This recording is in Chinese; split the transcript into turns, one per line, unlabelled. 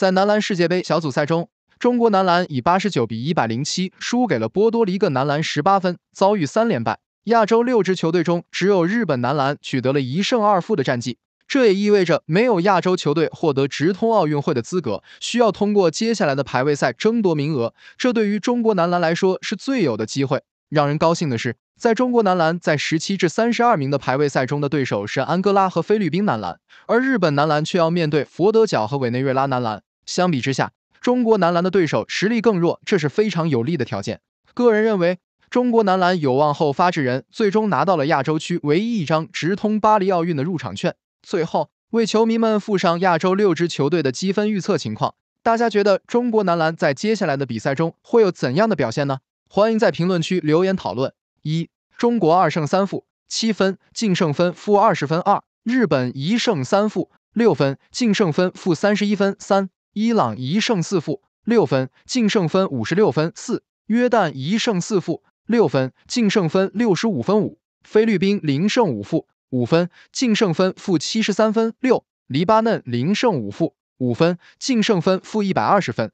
在男篮世界杯小组赛中，中国男篮以八十九比一百零七输给了波多黎各男篮十八分，遭遇三连败。亚洲六支球队中，只有日本男篮取得了一胜二负的战绩，这也意味着没有亚洲球队获得直通奥运会的资格，需要通过接下来的排位赛争夺名额。这对于中国男篮来说是最有的机会。让人高兴的是，在中国男篮在十七至三十二名的排位赛中的对手是安哥拉和菲律宾男篮，而日本男篮却要面对佛得角和委内瑞拉男篮。相比之下，中国男篮的对手实力更弱，这是非常有利的条件。个人认为，中国男篮有望后发制人，最终拿到了亚洲区唯一一张直通巴黎奥运的入场券。最后，为球迷们附上亚洲六支球队的积分预测情况。大家觉得中国男篮在接下来的比赛中会有怎样的表现呢？欢迎在评论区留言讨论。一、中国二胜三负，七分净胜分负二十分；二、日本一胜三负，六分净胜分负三十一分；三。伊朗一胜四负六分，净胜分五十六分；四约旦一胜四负六分，净胜分六十五分；五菲律宾零胜五负五分，净胜分负七十三分；六黎巴嫩零胜五负五分，净胜分负一百二十分。